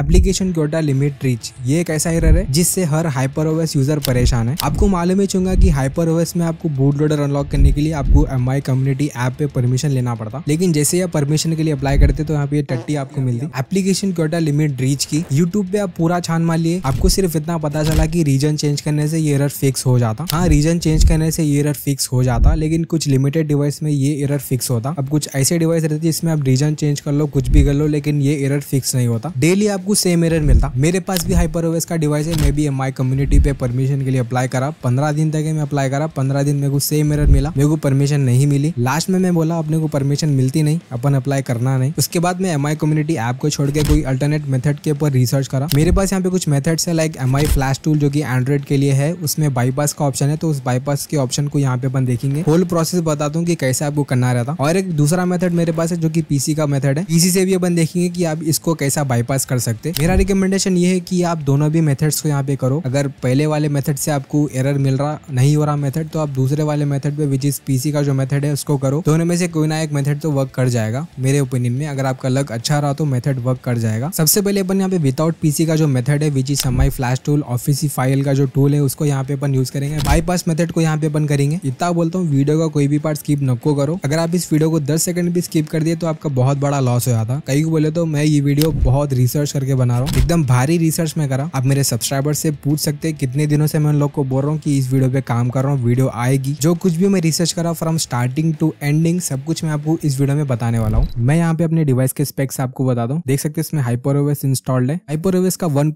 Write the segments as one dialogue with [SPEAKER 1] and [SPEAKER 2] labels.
[SPEAKER 1] application quota limit reach ये एक ऐसा एरर है जिससे हर हाइपर ओवेस यूजर परेशान है आपको मालूम ही चूंगा की हाइपर ओवेस में आपको बूट लोडर अनलॉक करने के लिए आपको एम आई कम्युनिटी ऐप पे परमिशन लेना पड़ता लेकिन जैसे आप परमिशन के लिए अप्लाई करते तो यहाँ पे टट्टी आपको मिलती एप्लीकेशन कोटा लिमिट रीच की यूट्यूब पे आप पूरा छान मान लिए आपको सिर्फ इतना पता चला की रीजन चेंज करने से ये एरर फिक्स हो जाता हाँ रीजन चेंज करने से ये एरर फिक्स हो जाता लेकिन कुछ लिमिटेड डिवाइस में ये एरर फिक्स होता अब कुछ ऐसे डिवाइस रहते जिसमें आप रीजन चेंज कर लो कुछ भी कर लो लेकिन ये एरर फिक्स नहीं होता डेली आप कुछ सेम एरर मिलता मेरे पास भी हाइपर का डिवाइस है मैं भी एम कम्युनिटी पे परमिशन के लिए अप्लाई करा पंद्रह दिन तक मैं अप्लाई करा पंद्रह दिन मेरे को सेम एरर मिला मेरे को परमिशन नहीं मिली लास्ट में मैं बोला अपने को परमिशन मिलती नहीं अपन अप्लाई करना नहीं उसके बाद मैं एम कम्युनिटी ऐप को छोड़ के कोई अल्टरनेट मेथड के ऊपर रिसर्च करा मेरे पास यहाँ पे कुछ मेथड्स है लाइक एम फ्लैश टूल जो कि एंड्रॉइड के लिए है उसमें बाईपास का ऑप्शन है तो उस बाईपास के ऑप्शन को यहाँ पे अपन देखेंगे होल प्रोसेस बताता हूँ की कैसे आपको करना रहता और एक दूसरा मेथड मेरे पास है जो की पीसी का मेथड है पीसी से भी अपन देखेंगे की आप इसको कैसा बाईपास कर सकते सकते मेरा रिकमेंडेशन ये है कि आप दोनों भी मेथड्स को यहाँ पे करो अगर पहले वाले मेथड से आपको एरर मिल रहा नहीं हो रहा मेथड तो आप दूसरे वाले मेथड पे विच इज पीसी का जो मेथड है उसको करो दोनों में से कोई ना एक मेथड तो वर्क कर जाएगा मेरे ओपिनियन में अगर आपका लग अच्छा रहा तो मेथड वर्क कर जाएगा सबसे पहले अपन यहाँ पे विदाउट पीसी का जो मेथड है विच इज हमारी फ्लैश टूल ऑफिसी फाइल का जो टूल है उसको यहाँ पे अपन यूज करेंगे बाईपास मेथड को यहाँ पे अपन करेंगे इतना बोलता हूँ वीडियो का कोई भी पार्ट स्किप नको करो अगर आप इस वीडियो को दस सेकंड भी स्किप कर दिए तो आपका बहुत बड़ा लॉस हो जाता कई को बोले तो मैं ये वीडियो बहुत रिसर्च करके बना रहा हूँ एकदम भारी रिसर्च में करा आप मेरे सब्सक्राइबर से पूछ सकते हैं कितने दिनों से मैं उन लोग को बोल रहा हूँ कि इस वीडियो पे काम कर रहा हूँ वीडियो आएगी जो कुछ भी मैं रिसर्च करा फ्रॉम स्टार्टिंग टू एंडिंग सब कुछ मैं आपको इस वीडियो में बताने वाला हूँ मैं यहाँ पे अपने डिवाइस के स्पेक्स आपको बता दू देख सकते इसमें हाइपोरोवेस इंस्टॉल्ड है हाइपोरोवेस का वन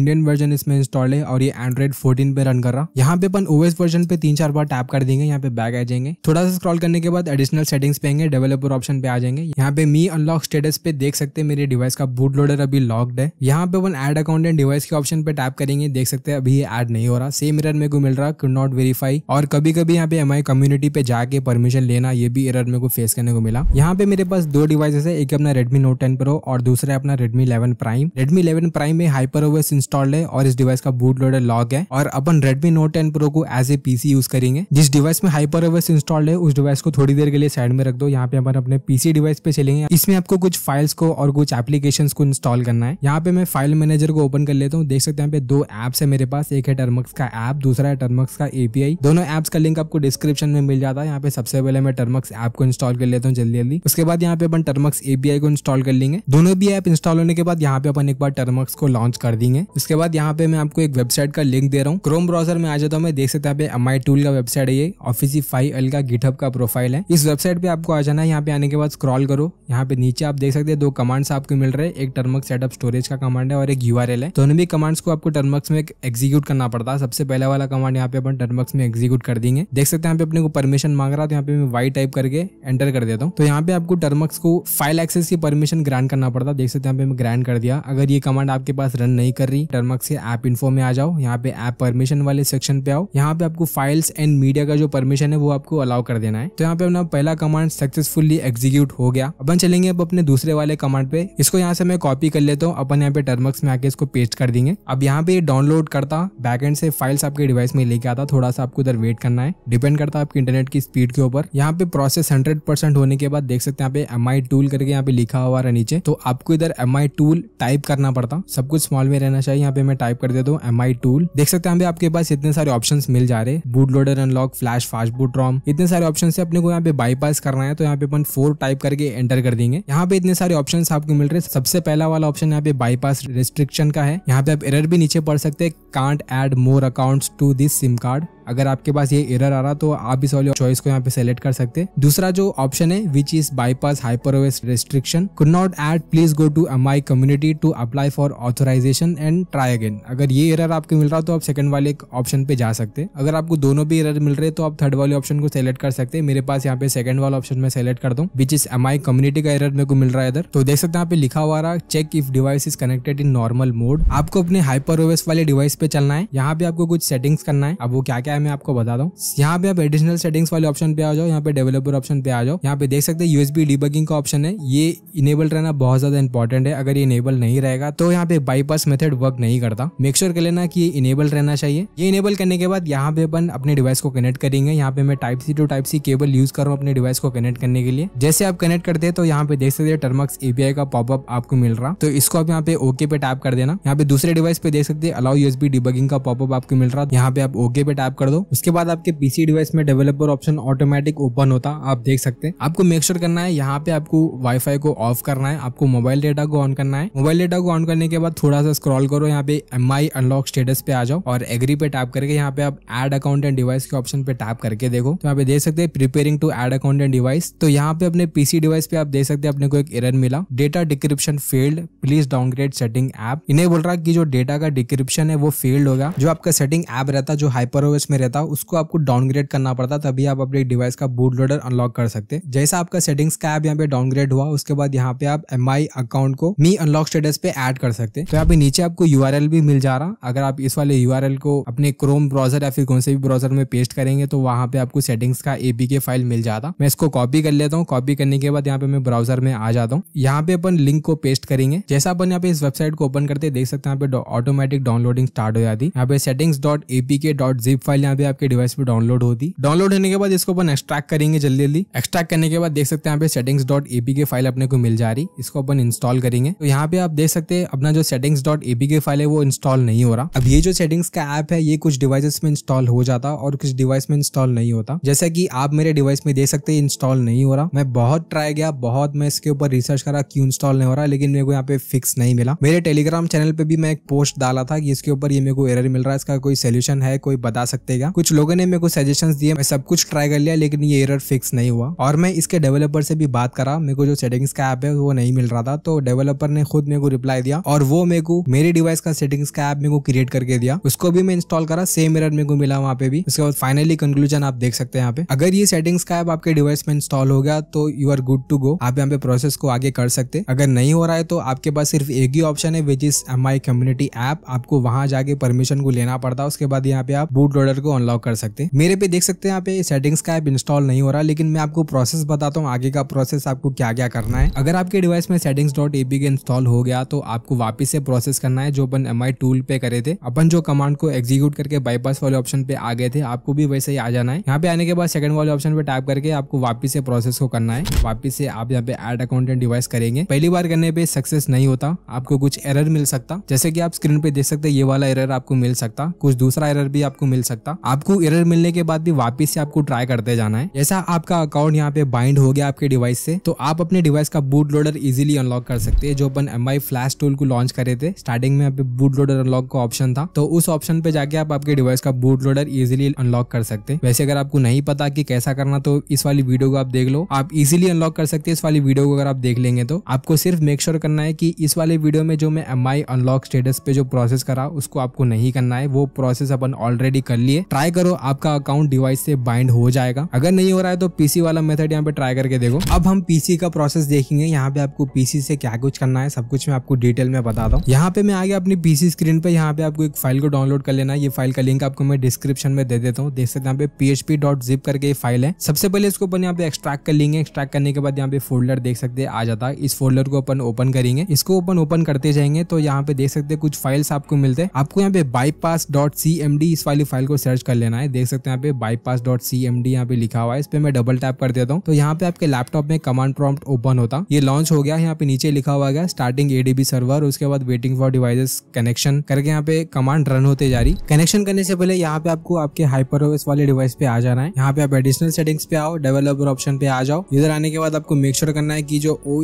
[SPEAKER 1] इंडियन वर्जन इसमें इंस्टॉल है और ये एंड्रॉइड फोर्टीन पे रन कर रहा यहाँ पे अपन ओवेस वर्जन पे तीन चार बार टैप कर देंगे यहाँ पे बैग आ जाएंगे थोड़ा सा स्क्रॉल करने के बाद एडिशनल सेटिंग्स पे आएंगे डेवलपर ऑप्शन पे आ जाएंगे यहाँ पे मी अनलॉक स्टेटस पे देख सकते मेरे डिवाइस का बूट बूट लोडर अभी लॉक्ड है यहाँ पे अपन एड अकाउंट एंड डिवाइस के ऑप्शन पे टैप करेंगे देख सकते हैं अभी ये एड नहीं हो रहा सेम एरर मेरे को मिल रहा कुड नॉट वेरीफाई और कभी कभी यहाँ पे एम कम्युनिटी पे जाके परमिशन लेना ये भी एरर मेरे को फेस करने को मिला यहाँ पे मेरे पास दो डिवाइसेस है एक अपना रेडमी नोट टेन प्रो और दूसरा अपना Redmi eleven prime Redmi eleven prime में हाइपर ओवेस इंस्टॉल्ड है और इस डिवाइस का बूट लोडर लॉक है और अपन रेडमी नोट टेन प्रो को एज ए पीसी यूज करेंगे जिस डिवाइस में हाइपर ओवेस इंस्टॉल्ड है उस डिवाइस को थोड़ी देर के लिए साइड में रख दो यहाँ पे अपन अपने पीसी डिवाइस पे चलेंगे इसमें आपको कुछ फाइल्स को और कुछ एप्लीकेशन को इसको इंस्टॉल करना है यहाँ पे मैं फाइल मैनेजर को ओपन कर लेता हूँ देख सकते हैं पे दो एप्स है मेरे पास एक है टर्मक्स का ऐप दूसरा है टर्मक्स का एपीआई दोनों एप्स का लिंक आपको डिस्क्रिप्शन में मिल जाता है यहाँ पे सबसे पहले मैं टर्मक्स ऐप को इंस्टॉल कर लेता हूँ जल्दी जल्दी उसके बाद यहाँ पे अपन टर्मक्स एपीआई को इंस्टॉल कर लेंगे दोनों भी ऐप इंस्टॉल होने के बाद यहाँ पे अपन एक बार टर्मक्स को लॉन्च कर देंगे उसके बाद यहाँ पे मैं आपको एक वेबसाइट का लिंक दे रहा हूँ क्रोम ब्राउजर में आ जाता हूँ मैं देख सकते हैं एम आई टूल का वेबसाइट है ये ऑफिसी फाइव एल का गिटहब का प्रोफाइल है इस वेबसाइट पे आपको आ जाना है यहाँ पे आने के बाद स्क्रॉल करो यहाँ पे नीचे आप देख सकते हैं दो कमांड्स आपको मिल रहे हैं एक एक टर्मक सेटअप स्टोरेज का कमांड है और एक यू है दोनों भी कमांड्स को आपको टर्मक्स में एग्जीक्यूट करना पड़ता है सबसे पहला वाला कमांड यहाँ पे अपन टर्मक्स में एग्जीक्यूट कर देंगे देख सकते हैं यहाँ पे अपने को परमिशन मांग रहा है तो यहाँ पे मैं वाई टाइप करके एंटर कर देता हूँ तो यहाँ पे आपको टर्मक्स को फाइल एक्सेस की परमिशन ग्रांड करना पड़ता है देख सकते हैं यहाँ पे मैं कर दिया अगर ये कमांड आपके पास रन नहीं कर रही टर्मक्स के ऐप इन्फो में आ जाओ यहाँ पे ऐप परमिशन वाले सेक्शन पे आओ यहाँ पे आपको फाइल्स एंड मीडिया का जो परमिशन है वो आपको अलाउ कर देना है तो यहाँ पे अपना पहला कमांड सक्सेसफुली एग्जीक्यूट हो गया अपन चलेंगे अब अपने दूसरे वाले कमांड पे इसको यहाँ से मैं कॉपी कर लेता हूँ अपन यहाँ पे टर्मक्स में आके इसको पेस्ट कर देंगे अब यहाँ पे डाउनलोड करता बैक एंड से फाइल्स आपके डिवाइस में लेके आता थोड़ा सा आपको इधर वेट करना है डिपेंड करता है आपके इंटरनेट की स्पीड के ऊपर यहाँ पे प्रोसेस हंड्रेड परसेंट होने के बाद देख सकते हैं यहाँ पे एम आई टूल करके यहाँ पे लिखा हुआ है नीचे तो आपको इधर एम आई टूल टाइप करना पड़ता सब कुछ स्मॉल में रहना चाहिए यहाँ पे मैं टाइप कर देता हूँ एम आई टूल देख सकते हैं आपके पास इतने सारे ऑप्शन मिल जा रहे boot loader unlock flash fast boot ROM इतने सारे ऑप्शन है अपने को यहाँ पे बाईपास करना है तो यहाँ पे अपन फोर टाइप करके एंटर कर देंगे यहाँ पे इतने सारे ऑप्शन आपको मिल रहे सबसे पहला वाला ऑप्शन यहाँ पे बाईपास रेस्ट्रिक्शन का है यहाँ पे आप एरर भी नीचे पढ़ सकते हैं can't add more accounts to this SIM card अगर आपके पास ये एरर आ रहा तो आप इस वाली चॉइस को यहाँ पे सेलेक्ट कर सकते दूसरा जो ऑप्शन है which is bypass hyper restriction could not add please go to my community to apply for authorization and try again अगर ये एरर आपको मिल रहा तो आप सेकंड वाले ऑप्शन पे जा सकते अगर आपको दोनों भी एरर मिल रहे तो आप थर्ड वाले ऑप्शन को सेलेक्ट कर सकते हैं मेरे पास यहाँ पे सेकंड वाला ऑप्शन में सेलेक्ट करता हूँ which is M I community का एरर मेरे को मिल रहा है इधर तो देख सकते हैं यहाँ पे लिखा हुआ रहा check if device is connected in normal mode आपको अपने हाइपर वाले डिवाइस पे चलना है यहाँ पे आपको कुछ सेटिंग्स करना है अब वो क्या क्या है मैं आपको बता दूँ यहाँ पे आप एडिशनल सेटिंग्स वाले ऑप्शन पे आ जाओ यहाँ पे डेवलपर ऑप्शन पे आ जाओ यहाँ पे देख सकते हैं यूएसबी डिबगिंग का ऑप्शन है ये इनेबल रहना बहुत ज्यादा इंपॉर्टेंट है अगर ये इनेबल नहीं रहेगा तो यहाँ पे बाईपास मेथड वर्क नहीं करता मेक श्योर कर लेना की इनेबल रहना चाहिए ये इनेबल करने के बाद यहाँ पे अपन अपने डिवाइस को कनेक्ट करेंगे यहाँ पे मैं type C to type C cable use करूँ अपने डिवाइस को कनेक्ट करने के लिए जैसे आप कनेक्ट करते हैं तो यहाँ पे देख सकते हैं टर्मक्स एपीआई का पॉपअप आपको मिल रहा तो इसको आप यहाँ पे ओके पे टैप कर देना यहाँ पे दूसरे डिवाइस पे देख सकते हैं अलाउ यूएसबी डिबगिंग का पॉपअप आपको मिल रहा यहाँ पे आप ओके पे टैप कर दो उसके बाद आपके पीसी डिवाइस में डेवलपर ऑप्शन ऑटोमेटिक ओपन होता आप देख सकते हैं आपको मेक श्योर sure करना है यहाँ पे आपको वाईफाई को ऑफ करना है आपको मोबाइल डेटा को ऑन करना है मोबाइल डेटा को ऑन करने के बाद थोड़ा सा स्क्रॉल करो यहाँ पे एम अनलॉक स्टेटस पे आ जाओ और एग्री पे टैप करके यहाँ पे आप एड अकाउंट एंड डिवाइस के ऑप्शन पे टैप करके देखो तो यहाँ पे देख सकते हैं preparing to add account and device तो यहाँ पे अपने पीसी डिवाइस पे आप देख सकते हैं अपने को एक एरर मिला data decryption failed please downgrade setting app इन्हें बोल रहा है कि जो डेटा का डिक्रिप्शन है वो फेल्ड होगा जो आपका सेटिंग एप रहता है जो हाइपर में रहता है उसको आपको डाउनग्रेड करना पड़ता है तभी आप अपने डिवाइस का बूट लोडर अनलॉक कर सकते हैं जैसा आपका सेटिंग्स का ऐप यहाँ पे डाउनग्रेड हुआ उसके बाद यहाँ पे आप एम अकाउंट को मी अनलॉक स्टेटस पे एड कर सकते हैं तो यहाँ पे नीचे आपको यू भी मिल जा रहा अगर आप इस वाले यू को अपने क्रोम ब्राउजर या फिर कौन से भी ब्राउजर में पेस्ट करेंगे तो वहाँ पे आपको सेटिंग्स का एपीके फाइल मिल जाता मैं इसको कॉपी कर लेता हूँ कॉपी करने के बाद यहाँ पे मैं ब्राउजर में आ जाता हूँ यहाँ पे अपन लिंक को पेस्ट करेंगे जैसा अपन यहाँ पे इस वेबसाइट को ओपन करते देख सकते हैं यहाँ पे ऑटोमेटिक डाउनलोडिंग स्टार्ट हो जाती है यहाँ पे settings dot APK dot zip file file यहाँ पे आपके डिवाइस पे डाउनलोड होती डाउनलोड होने के बाद इसको अपन एक्सट्रैक्ट करेंगे जल्दी जल्दी एक्सट्रैक्ट करने के बाद देख सकते हैं यहाँ पे settings dot APK file अपने को मिल जा रही इसको अपन इंस्टॉल करेंगे तो यहाँ पे आप देख सकते हैं अपना जो settings dot APK file है वो इंस्टॉल नहीं हो रहा अब ये जो सेटिंग्स का ऐप है ये कुछ डिवाइसेस में इंस्टॉल हो जाता और कुछ डिवाइस में इंस्टॉल नहीं होता जैसे की आप मेरे डिवाइस में देख सकते हैं इंस्टॉल नहीं हो रहा मैं बहुत ट्राई गया बहुत मैं इसके ऊपर रिसर्च करा क्यों इंस्टॉल नहीं हो रहा लेकिन मेरे को यहाँ पे फिक्स नहीं मिला मेरे टेलीग्राम चैनल पे भी मैं एक पोस्ट डाला था कि इसके ऊपर ये मेरे को एरर मिल रहा है इसका कोई सोल्यूशन है कोई बता सकते सकते क्या कुछ लोगों ने मेरे को सजेशन दिए मैं सब कुछ ट्राई कर लिया लेकिन ये एरर फिक्स नहीं हुआ और मैं इसके डेवलपर से भी बात करा मेरे को जो सेटिंग्स का ऐप है वो नहीं मिल रहा था तो डेवलपर ने खुद मेरे को रिप्लाई दिया और वो मेरे को मेरे डिवाइस का सेटिंग्स का ऐप मेरे को क्रिएट करके दिया उसको भी मैं इंस्टॉल करा सेम एरर मेरे को मिला वहाँ पे भी उसके बाद फाइनली कंक्लूजन आप देख सकते हैं यहाँ पे अगर ये सेटिंग्स का ऐप आपके डिवाइस में इंस्टॉल हो गया तो you are good to go आप यहाँ पे प्रोसेस को आगे कर सकते अगर नहीं हो रहा है तो आपके पास सिर्फ एक ही ऑप्शन है which is M I community app आपको वहां जाके परमिशन को लेना पड़ता है उसके बाद यहाँ पे आप बूट लोडर को अनलॉक कर सकते हैं मेरे पे देख सकते हैं यहाँ पे सेटिंग्स का ऐप इंस्टॉल नहीं हो रहा लेकिन मैं आपको प्रोसेस बताता हूँ आगे का प्रोसेस आपको क्या क्या करना है अगर आपके डिवाइस में सेटिंग्स डॉट एपी इंस्टॉल हो गया तो आपको वापिस से प्रोसेस करना है जो अपन एम टूल पे करे थे अपन जो कमांड को एग्जीक्यूट करके बाईपास वाले ऑप्शन पे आ गए थे आपको भी वैसे ही आ जाना है यहाँ पे आने के बाद सेकंड वाले ऑप्शन पे टाइप करके आपको वापिस से प्रोसेस को करना है वापिस से आप यहाँ पे एड अकाउंटेंट डिवाइस करेंगे पहली बार करने पे सक्सेस नहीं होता आपको कुछ एरर मिल सकता जैसे कि आप स्क्रीन पे देख सकते ये वाला एरर आपको मिल सकता कुछ दूसरा एरर भी आपको मिल सकता सकता आपको एरर मिलने के बाद भी वापिस से आपको ट्राई करते जाना है जैसा आपका अकाउंट यहाँ पे बाइंड हो गया आपके डिवाइस से तो आप अपने डिवाइस का बूट लोडर इजिली अनलॉक कर सकते हैं जो अपन एम आई फ्लैश टूल को लॉन्च करे थे स्टार्टिंग में बूट लोडर अनलॉक का ऑप्शन था तो उस ऑप्शन पे जाके आप आपके डिवाइस का बूट लोडर इजिली अनलॉक कर सकते हैं वैसे अगर आपको नहीं पता कि कैसा करना तो इस वाली वीडियो को आप देख लो आप इजिली अनलॉक कर सकते हैं इस वाली वीडियो को अगर आप देख लेंगे तो आपको सिर्फ मेक श्योर करना है कि इस वाले वीडियो में जो मैं एम अनलॉक स्टेटस पे जो प्रोसेस करा उसको आपको नहीं करना है वो प्रोसेस अपन ऑलरेडी कर लिए ट्राई करो आपका अकाउंट डिवाइस से बाइंड हो जाएगा अगर नहीं हो रहा है तो पीसी वाला मेथड यहाँ पे ट्राई करके देखो अब हम पीसी का प्रोसेस देखेंगे यहाँ पे आपको पीसी से क्या कुछ करना है सब कुछ मैं आपको डिटेल में बताता हूँ यहाँ पे मैं आगे अपनी पीसी स्क्रीन पे यहाँ पे आपको एक फाइल को डाउनलोड कर लेना ये फाइल का लिंक आपको मैं डिस्क्रिप्शन में दे देता हूँ देख सकते यहाँ पे जिप करके फाइल है सबसे पहले इसको अपन यहाँ पे एक्सट्रैक्ट कर लेंगे एक्सट्रैक्ट करने के बाद यहाँ पे फोल्डर देख सकते आ जाता है इस फोल्डर को अपन ओपन करेंगे इसको ओपन ओपन करते जाएंगे तो यहाँ पे देख सकते हैं कुछ फाइल्स आपको मिलते हैं आपको यहाँ पे bypass dot C M D इस वाली फाइल को सर्च कर लेना है देख सकते हैं यहाँ पे bypass dot C M D यहाँ पे लिखा हुआ है इस पर मैं डबल टैप कर देता हूँ तो यहाँ पे आपके लैपटॉप में कमांड प्रॉम्प्ट ओपन होता ये लॉन्च हो गया यहाँ पे नीचे लिखा हुआ गया स्टार्टिंग एडीबी सर्वर उसके बाद वेटिंग फॉर डिवाइस कनेक्शन करके यहाँ पे कमांड रन होते जा रही कनेक्शन करने से पहले यहाँ पे आपको आपके हाइपर वाले डिवाइस पे आ जाना है यहाँ पे आप एडिशनल सेटिंग्स पे आओ डेवलपर ऑप्शन पे आ जाओ इधर आने के बाद आपको मेक श्योर करना है कि जो ओ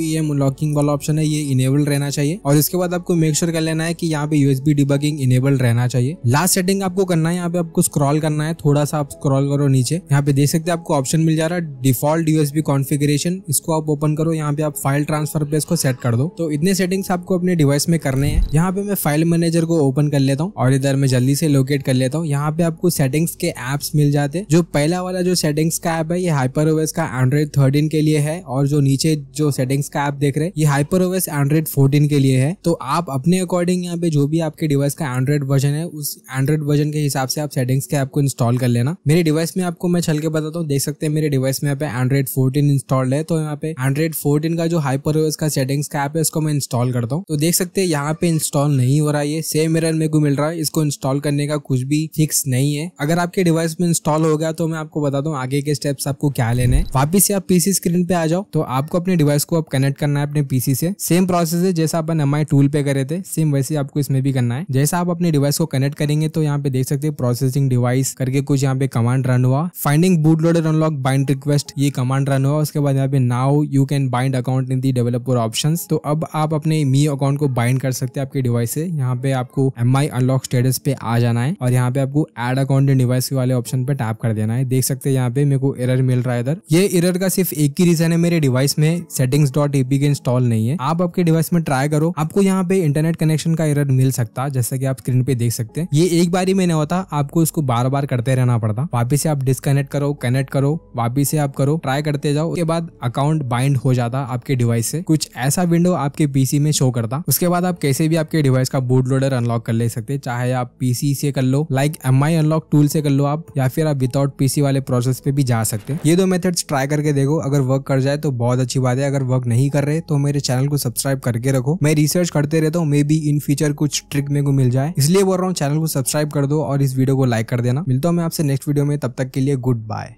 [SPEAKER 1] लॉकिंग e वाला ऑप्शन है ये इनेबल रहना चाहिए और इसके बाद आपको मेक श्योर कर लेना है कि यहाँ पे यूएसबी डिबगिंग इनेबल रहना चाहिए लास्ट सेटिंग आपको करना है यहाँ पे आपको स्क्रॉल करना है थोड़ा सा आप स्क्रॉल करो नीचे यहाँ पे देख सकते हैं आपको ऑप्शन मिल जा रहा है डिफॉल्ट यूएसबी कॉन्फिगरेशन इसको आप ओपन करो यहाँ पे आप फाइल ट्रांसफर पे इसको सेट कर दो तो इतने सेटिंग्स आपको अपने डिवाइस में करने हैं यहाँ पे मैं फाइल मैनेजर को ओपन कर लेता हूँ और इधर मैं जल्दी से लोकेट कर लेता हूँ यहाँ पे आपको सेटिंग्स के एप्स मिल जाते हैं जो पहला वाला जो सेटिंग्स का ऐप है ये हाइपर ओवेस का एंड्रॉइड थर्टीन के लिए है और जो नीचे जो सेटिंग्स का ऐप देख रहे हैं ये हाइपर ओवेस एंड्रॉइड फोर्टीन के लिए है तो आप अपने अकॉर्डिंग यहाँ पे जो भी आपके डिवाइस का एंड्रॉइड वर्जन है उस एंड्रॉइड वर्जन के हिसाब से आप सेटिंग सेटिंग्स के ऐप को इंस्टॉल कर लेना मेरे डिवाइस में आपको मैं छल के बताता हूँ देख सकते हैं मेरे डिवाइस में यहाँ पे एंड्रॉइड फोर्टीन इंस्टॉल है तो यहाँ पे एंड्रॉइड फोर्टीन का जो हाइपर का सेटिंग्स का ऐप है उसको मैं इंस्टॉल करता हूँ तो देख सकते हैं यहाँ पे इंस्टॉल नहीं हो रहा है सेम एरर मेरे को मिल रहा है इसको इंस्टॉल करने का कुछ भी फिक्स नहीं है अगर आपके डिवाइस में इंस्टॉल हो गया तो मैं आपको बताता हूँ आगे के स्टेप्स आपको क्या लेने वापिस से आप पीसी स्क्रीन पे आ जाओ तो आपको अपने डिवाइस को आप कनेक्ट करना है अपने पीसी से सेम प्रोसेस है जैसा अपन एम टूल पे करे थे सेम वैसे आपको इसमें भी करना है जैसा आप अपने डिवाइस को कनेक्ट करेंगे तो यहाँ पे देख सकते हैं प्रोसेसिंग फाइंडिंग डिवाइस करके कुछ यहाँ पे कमांड रन हुआ finding boot loader unlock bind request ये कमांड रन हुआ उसके बाद यहाँ पे now you can bind account in the developer option तो अब आप अपने मी अकाउंट को बाइंड कर सकते हैं आपके डिवाइस से यहाँ पे आपको एम आई अनलॉक स्टेटस पे आ जाना है और यहाँ पे आपको एड अकाउंट इन डिवाइस वाले ऑप्शन पे टैप कर देना है देख सकते हैं यहाँ पे मेरे को एरर मिल रहा है इधर ये एरर का सिर्फ एक ही रीजन है मेरे डिवाइस में settings dot APK install नहीं है आप आपके डिवाइस में ट्राई करो आपको यहाँ पे इंटरनेट कनेक्शन का एरर मिल सकता है जैसा कि आप स्क्रीन पे देख सकते हैं ये एक बार ही में नहीं होता आपको इसको इसको बार बार करते रहना पड़ता वापिस से आप डिसकनेक्ट करो कनेक्ट करो वापिस से आप करो ट्राई करते जाओ उसके बाद अकाउंट बाइंड हो जाता आपके डिवाइस से कुछ ऐसा विंडो आपके पीसी में शो करता उसके बाद आप कैसे भी आपके डिवाइस का बूट लोडर अनलॉक कर ले सकते चाहे आप पीसी से कर लो like M I unlock tool से कर लो आप या फिर आप विदाउट पीसी वाले प्रोसेस पे भी जा सकते ये दो मेथड्स ट्राई करके देखो अगर वर्क कर जाए तो बहुत अच्छी बात है अगर वर्क नहीं कर रहे तो मेरे चैनल को सब्सक्राइब करके रखो मैं रिसर्च करते रहता हूँ मे बी इन फ्यूचर कुछ ट्रिक मेरे को मिल जाए इसलिए बोल रहा हूँ चैनल को सब्सक्राइब कर दो और इस वीडियो को लाइक कर देना मिलता हूँ मैं आपसे नेक्स्ट वीडियो में तब तक के लिए गुड बाय